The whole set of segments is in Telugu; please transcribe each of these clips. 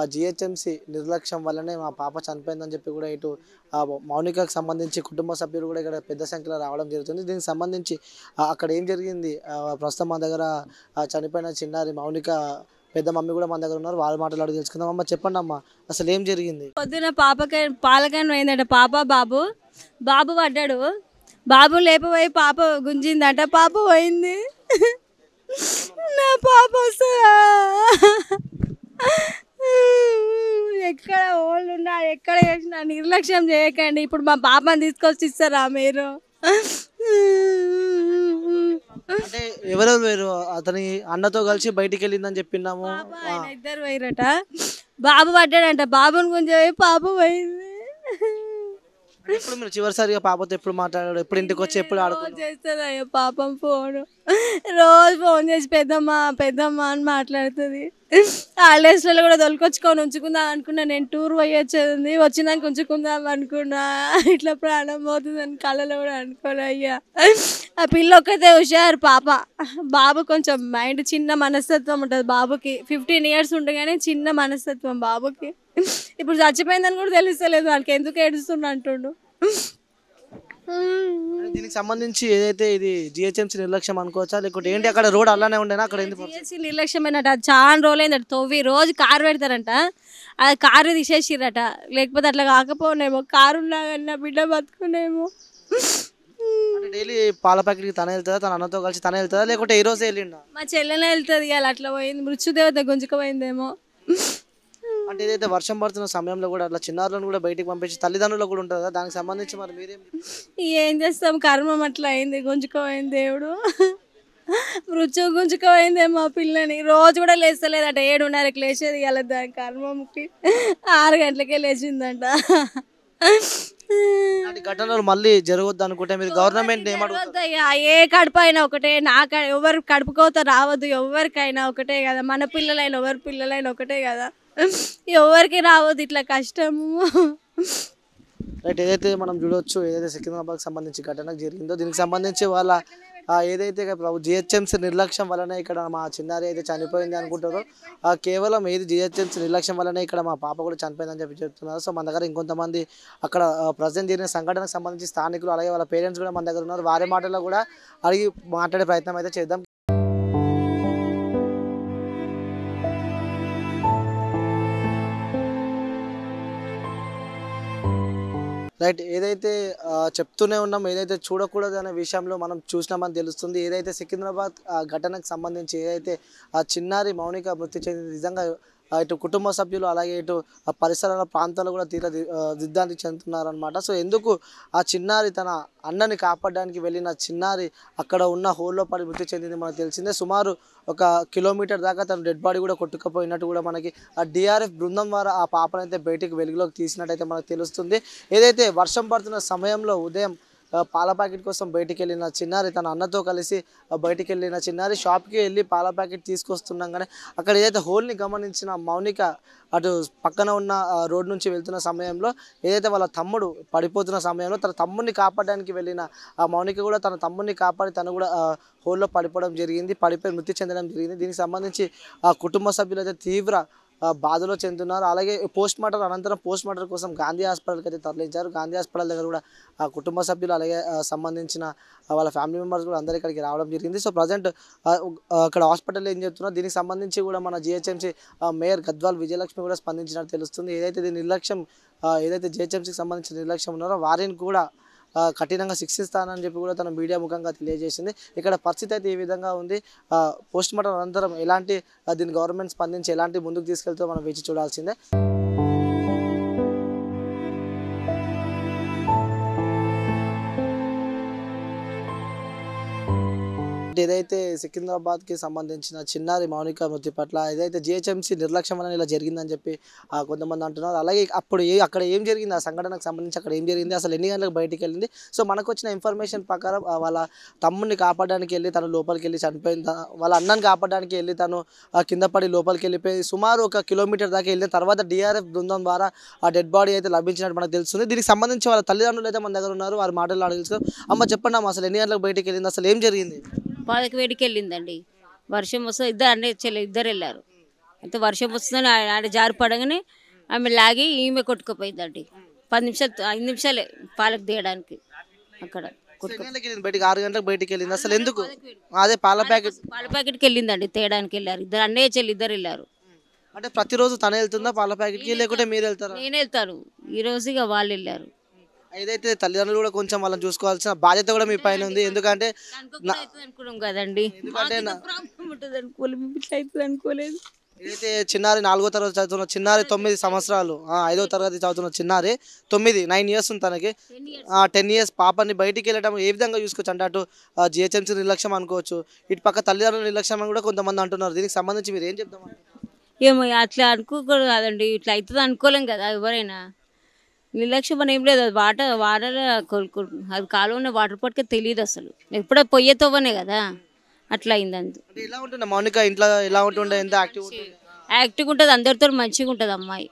ఆ జిహెచ్ఎంసీ నిర్లక్ష్యం వల్లనే మా పాప చనిపోయిందని చెప్పి కూడా ఇటు మౌనికకు సంబంధించి కుటుంబ సభ్యులు కూడా ఇక్కడ పెద్ద సంఖ్యలో రావడం జరుగుతుంది దీనికి సంబంధించి అక్కడ ఏం జరిగింది ప్రస్తుతం మా దగ్గర చనిపోయిన చిన్నారి మౌనిక పెద్ద మమ్మీ కూడా మన దగ్గర ఉన్నారు వాళ్ళు మాట్లాడి తెలుసుకుందాం అమ్మ చెప్పండి అమ్మ అసలు ఏం జరిగింది పొద్దున పాపకి పాలకాయన పోయిందట పాప బాబు బాబు పడ్డాడు బాబు లేపపోయి పాప గుంజిందట పాప పోయింది నా పాప వస్తుందా ఎక్కడ వాళ్ళు ఉన్నా ఎక్కడ చేసినా నిర్లక్ష్యం చేయకండి ఇప్పుడు మా పాపని తీసుకొచ్చి ఇస్తారా మీరు ఎవరు మీరు వేరు అతని అన్నతో కలిసి బయటికి వెళ్ళిందని చెప్పినాము ఆయన ఇద్దరు పోయినట బాబు పడ్డాడంట బాబుని కొంచెం పోయి పాప పోయింది ఎప్పుడు మీరు చివరిసారిగా పాపతో ఎప్పుడు మాట్లాడాడు ఎప్పుడు ఇంటికి వచ్చి ఎప్పుడు ఆడుకోవడం చేస్తుంది అయ్యో పాపం ఫోన్ రోజు ఫోన్ చేసి పెద్దమ్మ పెద్దమ్మ అని మాట్లాడుతుంది హాలిడేస్లలో కూడా తొలకొచ్చుకొని ఉంచుకుందాం అనుకున్నా నేను టూర్ పోయొచ్చేది వచ్చినాక ఉంచుకుందాం అనుకున్నా ఇట్లా ప్రాణం పోతుంది అని కళ్ళలో కూడా అనుకోలే అయ్యా ఆ పిల్ల ఒక్కతే హుషారు పాప బాబు కొంచెం మైండ్ చిన్న మనస్తత్వం ఉంటుంది బాబుకి ఫిఫ్టీన్ ఇయర్స్ ఉండగానే చిన్న మనస్తత్వం బాబుకి ఇప్పుడు చచ్చిపోయిందని కూడా తెలుస్తలేదు వాళ్ళకి ఎందుకు ఏడుస్తుండ అంటుండు దీనికి సంబంధించి ఏదైతే ఇది జిహెచ్ఎంసీ నిర్లక్ష్యం అనుకోవచ్చా లేకుంటే ఏంటి అక్కడ రోడ్ అలానే ఉండేనా అక్కడ ఎందుకు జిహెచ్ఎంసీ నిర్లక్ష్యమైనట అది చాలా రోజులైందట తొవ్వి రోజు కారు పెడతారంట అది కారు తీసేసిరట లేకపోతే అట్లా కాకపోనేమో కారు ఉన్నాగన్న బిడ్డ బతుకునేమో డైలీ పాల ప్యాకెట్కి తనే వెళ్తుందా తన అన్నతో కలిసి తనే వెళ్తుందా లేకుంటే ఈ రోజు వెళ్ళిండా మా చెల్లెనే వెళ్తుంది అలా అట్లా పోయింది మృత్యుదేవత గుంజుకపోయిందేమో అంటే ఏదైతే వర్షం పడుతున్న సమయంలో కూడా అట్లా చిన్నారులను కూడా బయటకు పంపించి తల్లిదండ్రులు కూడా ఉంటుంది కదా దానికి సంబంధించి మరి మీరేం ఏం చేస్తాం కర్మం అట్లా అయింది గుంజుకోయింది దేవుడు మృత్యు గుంజుకోయింది మా పిల్లని రోజు కూడా అట ఏడున్నరకు లేచేది ఇవాళ దాని కర్మంకి ఆరు గంటలకే లేచిందంట ఘటనలు మళ్ళీ జరగొద్దు అనుకుంటే మీరు గవర్నమెంట్ ఏ కడుపు అయినా ఒకటే నా ఎవరు కడుపుకోత రావద్దు ఎవరికైనా ఒకటే కదా మన పిల్లలైనా ఎవరి పిల్లలైనా ఒకటే కదా ఎవరికి రావద్దు ఇట్లా కష్టము రైట్ ఏదైతే మనం చూడవచ్చు ఏదైతే సికింద్రాబాద్కి సంబంధించి ఘటన జరిగిందో దీనికి సంబంధించి వాళ్ళ ఏదైతే జిహెచ్ఎంసీ నిర్లక్ష్యం వలన ఇక్కడ మా చిన్నారి అయితే చనిపోయింది అనుకుంటారో కేవలం ఏది జిహెచ్ఎంసీ నిర్లక్ష్యం వలనే ఇక్కడ మా పాప కూడా చనిపోయిందని చెప్పి చెప్తున్నారు సో మన దగ్గర ఇంకొంతమంది అక్కడ ప్రజెంట్ జరిగిన సంఘటనకు సంబంధించి స్థానికులు అలాగే వాళ్ళ పేరెంట్స్ కూడా మన దగ్గర ఉన్నారు వారి మాటల్లో కూడా అడిగి మాట్లాడే ప్రయత్నం అయితే చేద్దాం రైట్ ఏదైతే చెప్తూనే ఉన్నాం ఏదైతే చూడకూడదు అనే విషయంలో మనం చూసినామని తెలుస్తుంది ఏదైతే సికింద్రాబాద్ ఘటనకు సంబంధించి ఏదైతే ఆ చిన్నారి మౌనిక మృతి చెంది నిజంగా ఇటు కుటుంబ సభ్యులు అలాగే ఇటు పరిసరాల ప్రాంతాలు కూడా తీర దిద్దానికి చెందుతున్నారనమాట సో ఎందుకు ఆ చిన్నారి తన అన్నని కాపాడడానికి వెళ్ళిన చిన్నారి అక్కడ ఉన్న హోల్లో పడి మృతి చెందింది మనకు తెలిసిందే సుమారు ఒక కిలోమీటర్ దాకా తను డెడ్ బాడీ కూడా కొట్టుకుపోయినట్టు కూడా మనకి ఆ డిఆర్ఎఫ్ బృందం ద్వారా ఆ పాపనైతే బయటికి వెలుగులోకి తీసినట్టు అయితే మనకు తెలుస్తుంది ఏదైతే వర్షం పడుతున్న సమయంలో ఉదయం పాల ప్యాకెట్ కోసం బయటికి వెళ్ళిన చిన్నారి తన అన్నతో కలిసి బయటికి వెళ్ళిన చిన్నారి షాప్కి వెళ్ళి పాల ప్యాకెట్ తీసుకొస్తుండగానే అక్కడ ఏదైతే హోల్ని గమనించిన మౌనిక అటు పక్కన ఉన్న రోడ్ నుంచి వెళ్తున్న సమయంలో ఏదైతే వాళ్ళ తమ్ముడు పడిపోతున్న సమయంలో తన తమ్ముడిని కాపాడడానికి వెళ్ళిన ఆ మౌనిక కూడా తన తమ్ముడిని కాపాడి తను కూడా హోల్లో పడిపోవడం జరిగింది పడిపోయి మృతి చెందడం జరిగింది దీనికి సంబంధించి ఆ కుటుంబ సభ్యులైతే తీవ్ర బాధలో చెందుతున్నారు అలాగే పోస్ట్ మార్టం అనంతరం పోస్ట్ మార్టం కోసం గాంధీ హాస్పిటల్కి అయితే తరలించారు గాంధీ హాస్పిటల్ దగ్గర కూడా ఆ కుటుంబ సభ్యులు అలాగే సంబంధించిన వాళ్ళ ఫ్యామిలీ మెంబర్స్ కూడా అందరు ఇక్కడికి రావడం జరిగింది సో ప్రజెంట్ అక్కడ హాస్పిటల్ ఏం చెప్తున్నారు దీనికి సంబంధించి కూడా మన జిహెచ్ఎంసీ మేయర్ గద్వాల్ విజయలక్ష్మి కూడా స్పందించినట్టు తెలుస్తుంది ఏదైతే దీని నిర్లక్ష్యం ఏదైతే జిహెచ్ఎంసీకి సంబంధించిన నిర్లక్ష్యం ఉన్నారో వారిని కూడా కఠినంగా శిక్షిస్తానని చెప్పి కూడా తన మీడియా ముఖంగా తెలియజేసింది ఇక్కడ పరిస్థితి అయితే ఈ విధంగా ఉంది పోస్ట్ మార్టం అనంతరం ఎలాంటి దీన్ని గవర్నమెంట్ స్పందించి ఎలాంటి ముందుకు తీసుకెళ్తే మనం వేచి చూడాల్సిందే ఏదైతే సికింద్రాబాద్కి సంబంధించిన చిన్నారి మౌనిక మృతి పట్ల ఏదైతే జిహెచ్ఎంసీ నిర్లక్ష్యం వలన ఇలా జరిగిందని చెప్పి కొంతమంది అంటున్నారు అలాగే అప్పుడు ఏ అక్కడ ఏం జరిగింది ఆ సంఘటనకు సంబంధించి అక్కడ ఏం జరిగింది అసలు ఎన్ని గంటలకు బయటికి వెళ్ళింది సో మనకు వచ్చిన ఇన్ఫర్మేషన్ ప్రకారం వాళ్ళ తమ్ముడిని కాపాడడానికి వెళ్ళి తను లోపలికి వెళ్ళి చనిపోయింది వాళ్ళ అన్నని కాపాడడానికి వెళ్ళి తను కింద పడి లోపలికి వెళ్ళిపోయి సుమారు ఒక కిలోమీటర్ దాకా వెళ్ళిన తర్వాత డిఆర్ఎఫ్ బృందం ద్వారా ఆ డెడ్ బాడీ అయితే లభించినట్టు మనకు తెలుస్తుంది దీనికి సంబంధించి వాళ్ళ తల్లిదండ్రులు అయితే మన దగ్గర ఉన్నారు వారి మాటలు అడగలుసుకున్నాం అమ్మ చెప్పండి అమ్మ అసలు ఎన్ని గంటలకు బయటికి వెళ్ళింది అసలు ఏం జరిగింది పాదక వేడికి వెళ్ళిందండి వర్షం వస్తే ఇద్దరు అన్న చెల్లె ఇద్దరు వెళ్ళారు అయితే వర్షం వస్తుందని ఆయన జారి పడగానే ఆమె లాగి ఈమె కొట్టుకుపోయిందండి పది నిమిషాలు ఐదు నిమిషాలే పాలకు తీయడానికి అక్కడ బయటికి ఆరు గంటలకు బయటికి వెళ్ళింది అసలు ఎందుకు అదే పాల ప్యాకెట్ పాల ప్యాకెట్కి వెళ్ళిందండి తేయడానికి వెళ్ళారు ఇద్దరు అన్నయ్య చెల్లి ఇద్దరు వెళ్ళారు అంటే ప్రతిరోజు తన వెళ్తుందా పాల ప్యాకెట్కి లేకుంటే మీరు వెళ్తారు నేను వెళ్తారు ఈ రోజు ఇక వాళ్ళు వెళ్ళారు ఏదైతే తల్లిదండ్రులు కూడా కొంచెం వాళ్ళని చూసుకోవాల్సిన బాధ్యత కూడా మీ పైన ఉంది ఎందుకంటే కదండి ఇట్లా అనుకోలేదు ఏదైతే చిన్నారి నాలుగో తరగతి చదువుతున్న చిన్నారి తొమ్మిది సంవత్సరాలు ఐదో తరగతి చదువుతున్న చిన్నారి తొమ్మిది నైన్ ఇయర్స్ ఉంది తనకి ఆ టెన్ ఇయర్స్ పాపని బయటికి వెళ్ళడం ఏ విధంగా చూసుకోవచ్చు అంటే అటు జిహెచ్ఎంసీ నిర్లక్ష్యం అనుకోవచ్చు ఇటు పక్క తల్లిదండ్రుల నిర్లక్ష్యం అని కూడా కొంతమంది అంటున్నారు దీనికి సంబంధించి మీరు ఏం చెప్తామండి ఏమో అట్లా అనుకోకూడదు కదండి ఇట్లా అవుతుంది అనుకోలేం కదా ఎవరైనా నిర్లక్ష్య పని ఏం లేదు అది వాటర్ వాటర్ కొనుక్కుంటున్నాం అది కాలువనే వాటర్ పట్టుకే తెలియదు అసలు ఎప్పుడో పొయ్యతోవనే కదా అట్లా అయింది అందు ఉంటుంది ఇంట్లో ఎలా ఉంటుండే యాక్టివ్ ఉంటుంది అందరితో మంచిగా ఉంటుంది అమ్మాయి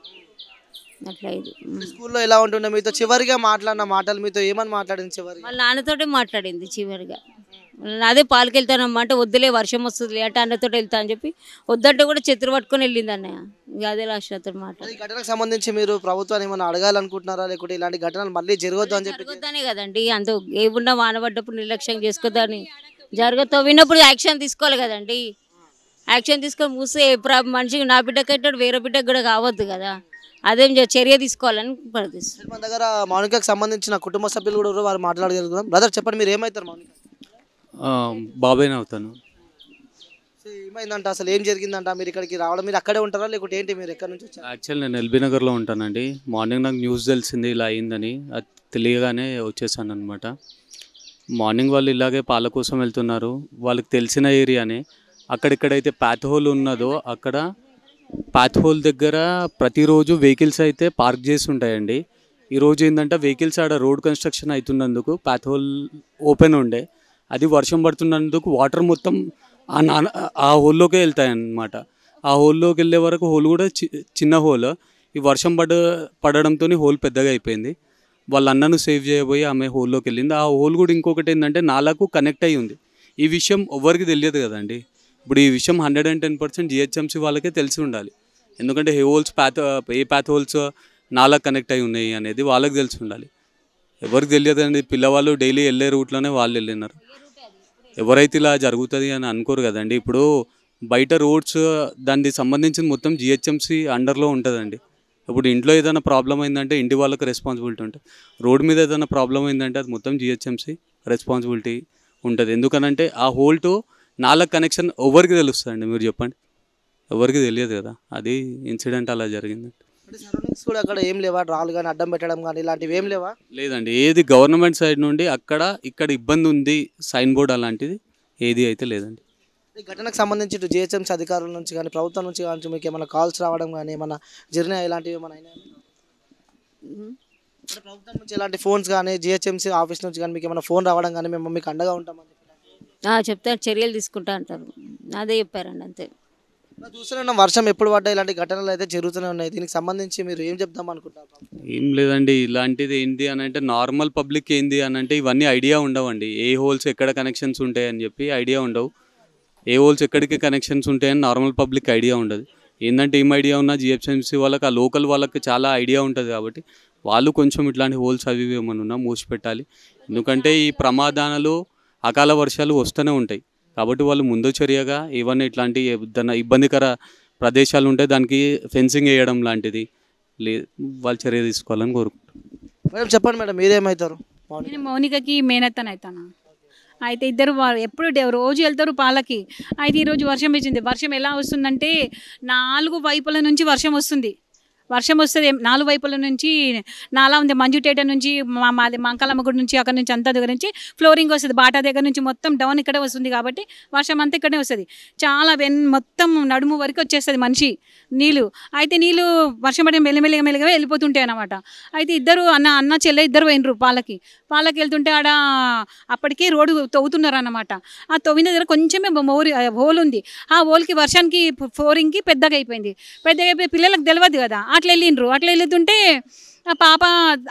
అట్లా ఇది స్కూల్లో ఎలా ఉంటుండే మీతో చివరిగా మాట్లాడిన మాటలు మీతో ఏమని మాట్లాడింది చివరి వాళ్ళ నాన్నతోటే మాట్లాడింది చివరిగా అదే పాలకెళ్తానమ్మా అంటే వద్దులే వర్షం వస్తుంది అంటే అన్నతో వెళ్తా అని చెప్పి వద్దంటే కూడా చెత్తులు పట్టుకొని వెళ్ళింది అన్నయ్య అదే లాస్ట్ మాట ఈ ఘటనకు సంబంధించి మీరు ప్రభుత్వాన్ని ఏమైనా అడగాలనుకుంటున్నారా లేకుంటే ఇలాంటి ఘటనలు మళ్ళీ జరగొద్దు అని చెప్పి జరుగుతానే కదండి అంత ఏమున్నా వానబడ్డప్పుడు నిర్లక్ష్యం చేసుకోద్దని జరగతో విన్నప్పుడు యాక్షన్ తీసుకోవాలి కదండి యాక్షన్ తీసుకొని మూస్తే మనిషికి నా బిడ్డకి కట్టాడు వేరే బిడ్డకు కూడా కావద్దు కదా అదేం చర్య తీసుకోవాలని ప్రదర్శిస్తుంది మన దగ్గర మౌనికకు సంబంధించిన కుటుంబ సభ్యులు కూడా వారు మాట్లాడగలుగుతాం బ్రదర్ చెప్పండి మీరు ఏమవుతారు మౌనిక బాబాయ్ అవుతాను ఏమైందంట అసలు ఏం జరిగిందంట మీరు ఇక్కడికి రావడం మీరు అక్కడే ఉంటారా లేకుంటే ఏంటి మీరు ఎక్కడ నుంచి వచ్చారు యాక్చువల్ నేను ఎల్బీ నగర్లో ఉంటానండి మార్నింగ్ నాకు న్యూస్ తెలిసింది ఇలా అయిందని అది తెలియగానే వచ్చేసాను అనమాట మార్నింగ్ వాళ్ళు ఇలాగే పాల కోసం వెళ్తున్నారు వాళ్ళకి తెలిసిన ఏరియానే అక్కడిక్కడైతే ప్యాత్ హోల్ ఉన్నదో అక్కడ ప్యాత్ హోల్ దగ్గర ప్రతిరోజు వెహికల్స్ అయితే పార్క్ చేసి ఉంటాయండి ఈరోజు ఏంటంటే వెహికల్స్ ఆడ రోడ్ కన్స్ట్రక్షన్ అవుతున్నందుకు ప్యాత్ హోల్ ఓపెన్ ఉండే అది వర్షం పడుతున్నందుకు వాటర్ మొత్తం ఆ నాన ఆ హోల్లోకే వెళ్తాయి అన్నమాట ఆ హోల్లోకి వెళ్ళే వరకు హోల్ కూడా చిన్న హోల్ ఈ వర్షం పడ పడడంతో హోల్ పెద్దగా అయిపోయింది వాళ్ళ అన్నను సేవ్ చేయబోయి ఆమె హోల్లోకి వెళ్ళింది ఆ హోల్ కూడా ఇంకొకటి ఏంటంటే నాలకు కనెక్ట్ అయ్యి ఉంది ఈ విషయం ఎవరికి తెలియదు కదండి ఇప్పుడు ఈ విషయం hundred and ten percent GHMC వాళ్ళకే తెలిసి ఉండాలి ఎందుకంటే ఏ హోల్స్ ప్యాత్ ఏ ప్యాత్ హోల్స్ నాలకు కనెక్ట్ అయి ఉన్నాయి అనేది వాళ్ళకి తెలిసి ఉండాలి ఎవరికి తెలియదండి పిల్లవాళ్ళు డైలీ వెళ్ళే రూట్లోనే వాళ్ళు వెళ్ళినారు ఎవరైతే ఇలా జరుగుతుంది అని అనుకోరు కదండి ఇప్పుడు బయట రోడ్స్ దానికి సంబంధించిన మొత్తం జిహెచ్ఎంసీ అండర్లో ఉంటుందండి ఇప్పుడు ఇంట్లో ఏదైనా ప్రాబ్లం అయిందంటే ఇంటి వాళ్ళకి రెస్పాన్సిబిలిటీ ఉంటుంది రోడ్ మీద ఏదైనా ప్రాబ్లం అయిందంటే అది మొత్తం జిహెచ్ఎంసీ రెస్పాన్సిబిలిటీ ఉంటుంది ఎందుకనంటే ఆ హోల్ టు నాలుగు కనెక్షన్ ఎవరికి తెలుస్తుందండి మీరు చెప్పండి ఎవరికి తెలియదు కదా అది ఇన్సిడెంట్ అలా జరిగిందండి కూడా అక్కడ ఏం లేవా రాళ్ళు కానీ అడ్డం పెట్టడం కానీ ఇలాంటివి ఏం లేవా లేదండి ఏది గవర్నమెంట్ సైడ్ నుండి అక్కడ ఇక్కడ ఇబ్బంది ఉంది సైన్ బోర్డ్ అలాంటిది ఏది అయితే లేదండి ఘటనకు సంబంధించి జిహెచ్ఎంసీ అధికారుల నుంచి కానీ ప్రభుత్వం నుంచి కానీ మీకు ఏమైనా కాల్స్ రావడం కానీ ఏమైనా జర్నీ ఇలాంటివి ఏమైనా అయినా ప్రభుత్వం నుంచి ఇలాంటి ఫోన్స్ కానీ జిహెచ్ఎంసీ ఆఫీస్ నుంచి కానీ మీకు ఏమైనా ఫోన్ రావడం కానీ మేము మీకు అండగా ఉంటామని చెప్తారు చర్యలు తీసుకుంటా అంటారు అదే చెప్పారండి అంతే చూస్తూనే వర్షం ఎప్పుడు పడ్డా ఇలాంటి ఘటనలు అయితే జరుగుతూనే ఉన్నాయి దీనికి సంబంధించి మీరు ఏం చెప్దాం అనుకుంటారు ఏం లేదండి ఇలాంటిది ఏంటి అని అంటే నార్మల్ పబ్లిక్ ఏంది అని అంటే ఇవన్నీ ఐడియా ఉండవండి ఏ హోల్స్ ఎక్కడ కనెక్షన్స్ ఉంటాయి అని చెప్పి ఐడియా ఉండవు ఏ హోల్స్ ఎక్కడికి కనెక్షన్స్ ఉంటాయని నార్మల్ పబ్లిక్ ఐడియా ఉండదు ఏంటంటే ఏం ఐడియా ఉన్నా జిహెచ్ఎంసీ వాళ్ళకి ఆ లోకల్ వాళ్ళకి చాలా ఐడియా ఉంటుంది కాబట్టి వాళ్ళు కొంచెం ఇట్లాంటి హోల్స్ అవి ఏమన్నా మూసిపెట్టాలి ఎందుకంటే ఈ ప్రమాదాలు అకాల వర్షాలు వస్తూనే ఉంటాయి కాబట్టి వాళ్ళు ముందు చర్యగా ఏమన్నా ఇట్లాంటి ఇబ్బందికర ప్రదేశాలు ఉంటే దానికి ఫెన్సింగ్ వేయడం లాంటిది వాళ్ళు చర్య తీసుకోవాలని కోరుకుంటారు చెప్పండి మేడం మీరేమవుతారు నేను మౌనికకి మేనత్తను అవుతాను అయితే ఇద్దరు ఎప్పుడు రోజు వెళ్తారు పాలకి అయితే ఈరోజు వర్షం వచ్చింది వర్షం ఎలా వస్తుందంటే నాలుగు వైపుల నుంచి వర్షం వస్తుంది వర్షం వస్తుంది నాలుగు వైపుల నుంచి నాలా ఉంది మంజుటేట నుంచి మా మాది మంకాలమ్మ గుడి నుంచి అక్కడ నుంచి అంతా దగ్గర నుంచి ఫ్లోరింగ్ వస్తుంది బాటా దగ్గర నుంచి మొత్తం డౌన్ ఇక్కడే వస్తుంది కాబట్టి వర్షం అంతా ఇక్కడే వస్తుంది చాలా వెన్ మొత్తం నడుము వరకు వచ్చేస్తుంది మనిషి నీళ్ళు అయితే నీళ్ళు వర్షం పడిన మెల్లమెల్లగా మెల్లగా వెళ్ళిపోతుంటాయి అనమాట అయితే ఇద్దరు అన్న అన్న చెల్లె ఇద్దరు పోయినరు పాలకి పాలకి వెళ్తుంటే ఆడ అప్పటికే రోడ్డు తవ్వుతున్నారు అనమాట ఆ తవ్విన దగ్గర కొంచెమే మోరి హోల్ ఉంది ఆ హోల్కి వర్షానికి ఫ్లోరింగ్కి పెద్దగా అయిపోయింది పెద్దగా అయిపోయి పిల్లలకు తెలియదు కదా ఆ అట్లా వెళ్ళిండ్రు అట్లా వెళ్తుంటే పాప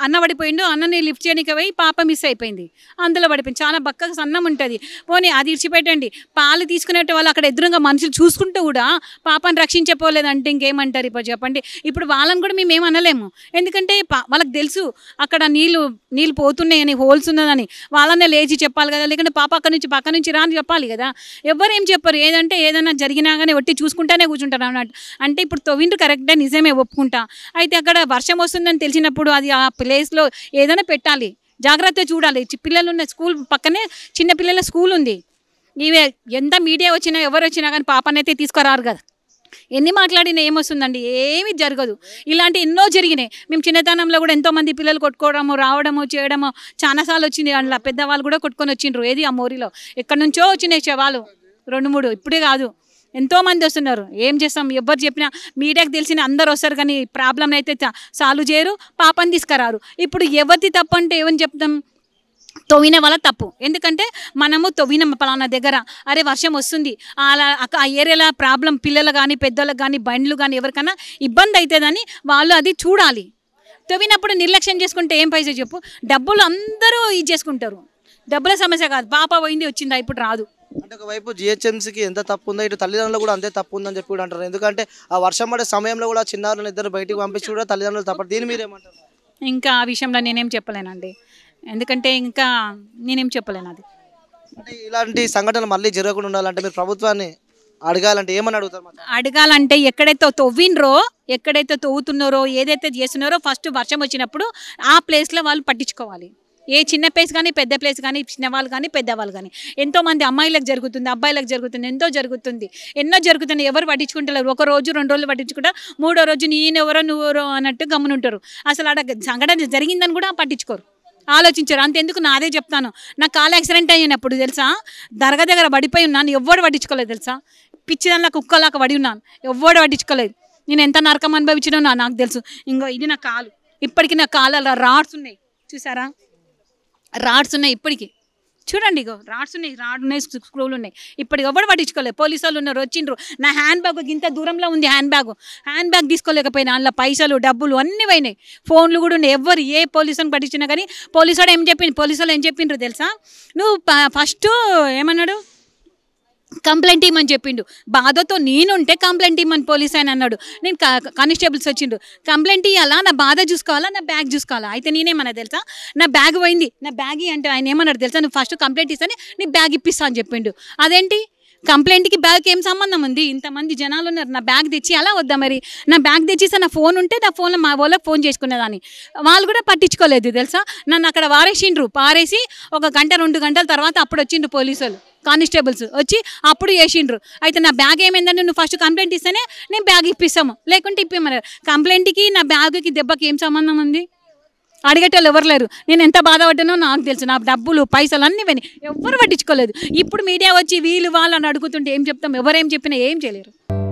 అన్న పడిపోయిండు అన్నని లిఫ్ట్ చేయడానికి పోయి పాప మిస్ అయిపోయింది అందులో పడిపోయింది చాలా బక్కగా సన్నం ఉంటుంది పోనీ అది ఇడిచిపెట్టండి పాలు తీసుకునే వాళ్ళు అక్కడ ఎదురుగా మనుషులు చూసుకుంటూ కూడా పాపను రక్షించపోలేదంటే ఇంకేమంటారు ఇప్పుడు చెప్పండి ఇప్పుడు వాళ్ళని కూడా మేము ఏమనలేము ఎందుకంటే వాళ్ళకి తెలుసు అక్కడ నీళ్ళు నీళ్ళు పోతున్నాయని హోల్స్ ఉన్నదని వాళ్ళనే లేచి చెప్పాలి కదా లేకుంటే పాప అక్కడ నుంచి పక్క నుంచి రాని చెప్పాలి కదా ఎవరేం చెప్పరు ఏదంటే ఏదైనా జరిగినా కానీ ఒట్టి చూసుకుంటానే కూర్చుంటారు అన్నట్టు అంటే ఇప్పుడు తొవిండ్రు కరెక్టే నిజమే ఒప్పుకుంటా అయితే అక్కడ వర్షం వస్తుందని తెలిసి పెంచినప్పుడు అది ఆ ప్లేస్లో ఏదైనా పెట్టాలి జాగ్రత్త చూడాలి పిల్లలు ఉన్న స్కూల్ పక్కనే చిన్న పిల్లల స్కూల్ ఉంది ఇవే ఎంత మీడియా వచ్చినా ఎవరు వచ్చినా కానీ పాపనైతే తీసుకురారు కదా ఎన్ని మాట్లాడినా ఏమొస్తుందండి ఏమి జరగదు ఇలాంటి ఎన్నో జరిగినాయి మేము చిన్నతనంలో కూడా ఎంతోమంది పిల్లలు కొట్టుకోవడము రావడము చేయడము చాలాసార్లు వచ్చింది అందులో పెద్దవాళ్ళు కూడా కొట్టుకొని వచ్చిండ్రు ఏది ఆ మోరిలో ఎక్కడి నుంచో వచ్చినాయి శవాలు రెండు మూడు ఇప్పుడే కాదు ఎంతోమంది వస్తున్నారు ఏం చేస్తాం ఎవ్వరు చెప్పినా మీడియాకి తెలిసిన అందరు వస్తారు కానీ ప్రాబ్లం అయితే సాల్వ్ చేయరు పాపని తీసుకురారు ఇప్పుడు ఎవరిది తప్పంటే ఏమని చెప్తాం తవ్విన వల్ల తప్పు ఎందుకంటే మనము తవ్విన పలానా దగ్గర అరే వర్షం వస్తుంది అలా ఆ ఏరియాలో ప్రాబ్లం పిల్లలు కానీ పెద్దలకు కానీ బండ్లు కానీ ఎవరికైనా ఇబ్బంది అవుతుందని వాళ్ళు అది చూడాలి తవ్వినప్పుడు నిర్లక్ష్యం చేసుకుంటే ఏం పైసా చెప్పు డబ్బులు అందరూ ఇది చేసుకుంటారు డబ్బుల సమస్య కాదు పాప పోయింది వచ్చిందా ఇప్పుడు రాదు అంటే ఒకవైపు జిహెచ్ఎంసీకి ఎంత తప్పు ఉందో ఇటు తల్లిదండ్రులు కూడా అంతే తప్పు ఉందని చెప్పి అంటారు ఎందుకంటే ఆ వర్షం పడే సమయంలో కూడా చిన్నారులను ఇద్దరు బయటకు పంపించి కూడా తల్లిదండ్రులు తప్ప దీని మీరు ఏమంటారు ఇంకా ఆ విషయంలో నేనేం చెప్పలేనండి ఎందుకంటే ఇంకా నేనేం చెప్పలేను అది అంటే ఇలాంటి సంఘటనలు మళ్ళీ జరగకుండా ఉండాలంటే మీరు ప్రభుత్వాన్ని అడగాలంటే ఏమని అడుగుతారు అడగాలంటే ఎక్కడైతే తవ్వినరో ఎక్కడైతే తవ్వుతున్నారో ఏదైతే చేస్తున్నారో ఫస్ట్ వర్షం వచ్చినప్పుడు ఆ ప్లేస్లో వాళ్ళు పట్టించుకోవాలి ఏ చిన్న ప్లేస్ కానీ పెద్ద ప్లేస్ కానీ చిన్నవాళ్ళు కానీ పెద్దవాళ్ళు కానీ ఎంతోమంది అమ్మాయిలకు జరుగుతుంది అబ్బాయిలకు జరుగుతుంది ఎంతో జరుగుతుంది ఎన్నో జరుగుతుంది ఎవరు పట్టించుకుంటలేరు ఒక రోజు రెండు రోజులు పట్టించుకుంటా మూడో రోజు నేనెవరో నువ్వెవరో అన్నట్టు గమనుంటారు అసలు ఆడ సంఘటన జరిగిందని కూడా పట్టించుకోరు ఆలోచించారు అంతెందుకు అదే చెప్తాను నా కాలు యాక్సిడెంట్ అయినప్పుడు తెలుసా దరగ దగ్గర పడిపోయి ఉన్నాను ఎవ్వడు పట్టించుకోలేదు తెలుసా పిచ్చిదానిలా కుక్కలాక పడి ఉన్నాను ఎవ్వడు పట్టించుకోలేదు నేను ఎంత నరకం అనుభవించినో నాకు తెలుసు ఇంకో ఇది నా కాలు ఇప్పటికీ నా కాలు అలా రాడ్స్ ఉన్నాయి చూసారా రాడ్స్ ఉన్నాయి ఇప్పటికీ చూడండి ఇగో రాడ్స్ ఉన్నాయి రాడ్ ఉన్నాయి స్క్రూలు ఉన్నాయి ఇప్పటికి ఎవరు పట్టించుకోలేదు పోలీసు వాళ్ళు ఉన్నారు వచ్చిండ్రు నా హ్యాండ్ బ్యాగ్ ఇంత దూరంలో ఉంది హ్యాండ్ బ్యాగ్ హ్యాండ్ బ్యాగ్ తీసుకోలేకపోయినా అందులో పైసలు డబ్బులు అన్నీ పోయినాయి ఫోన్లు కూడా ఉన్నాయి ఎవరు ఏ పోలీసుని పట్టించినా కానీ పోలీసు వాడు ఏం చెప్పింది పోలీసు వాళ్ళు ఏం చెప్పిండ్రు తెలుసా నువ్వు ఫస్ట్ ఏమన్నాడు కంప్లైంట్ ఇవ్వమని చెప్పిండు బాధతో నేనుంటే కంప్లైంట్ ఇవ్వమని పోలీస్ ఆయన అన్నాడు నేను కానిస్టేబుల్స్ వచ్చిండు కంప్లైంట్ ఇవ్వాలా నా బాధ చూసుకోవాలా నా బ్యాగ్ చూసుకోవాలా అయితే నేనేమన్నా తెలుసా నా బ్యాగ్ పోయింది నా బ్యాగ్ అంటే ఆయన ఏమన్నాడు తెలుసా నువ్వు ఫస్ట్ కంప్లైంట్ ఇస్తాను నీ బ్యాగ్ ఇప్పిస్తా అని చెప్పిండు అదేంటి కంప్లైంట్కి బ్యాగ్ ఏం సంబంధం ఉంది ఇంతమంది జనాలు ఉన్నారు నా బ్యాగ్ తెచ్చి అలా వద్దా మరి నా బ్యాగ్ తెచ్చిస్తే నా ఫోన్ ఉంటే నా ఫోన్లో మా వాళ్ళకి ఫోన్ చేసుకునేదాన్ని వాళ్ళు కూడా పట్టించుకోలేదు తెలుసా నన్ను అక్కడ వారేసిండ్రు పారేసి ఒక గంట రెండు గంటల తర్వాత అప్పుడు వచ్చిండ్రు పోలీసులు కానిస్టేబుల్స్ వచ్చి అప్పుడు వేసిండ్రు అయితే నా బ్యాగ్ ఏమైందంటే నువ్వు ఫస్ట్ కంప్లైంట్ ఇస్తేనే నేను బ్యాగ్ ఇప్పిస్తాము లేకుంటే ఇప్పమన్నారు కంప్లైంట్కి నా బ్యాగ్కి దెబ్బకి ఏం సంబంధం ఉంది అడిగేటోళ్ళు ఎవరు లేరు నేను ఎంత బాధపడ్డానో నాకు తెలుసు నా డబ్బులు పైసలు అన్నీ విని ఎవరు పట్టించుకోలేదు ఇప్పుడు మీడియా వచ్చి వీళ్ళు వాళ్ళని అడుగుతుంటే ఏం చెప్తాం ఎవరేం చెప్పినా ఏం చేయలేరు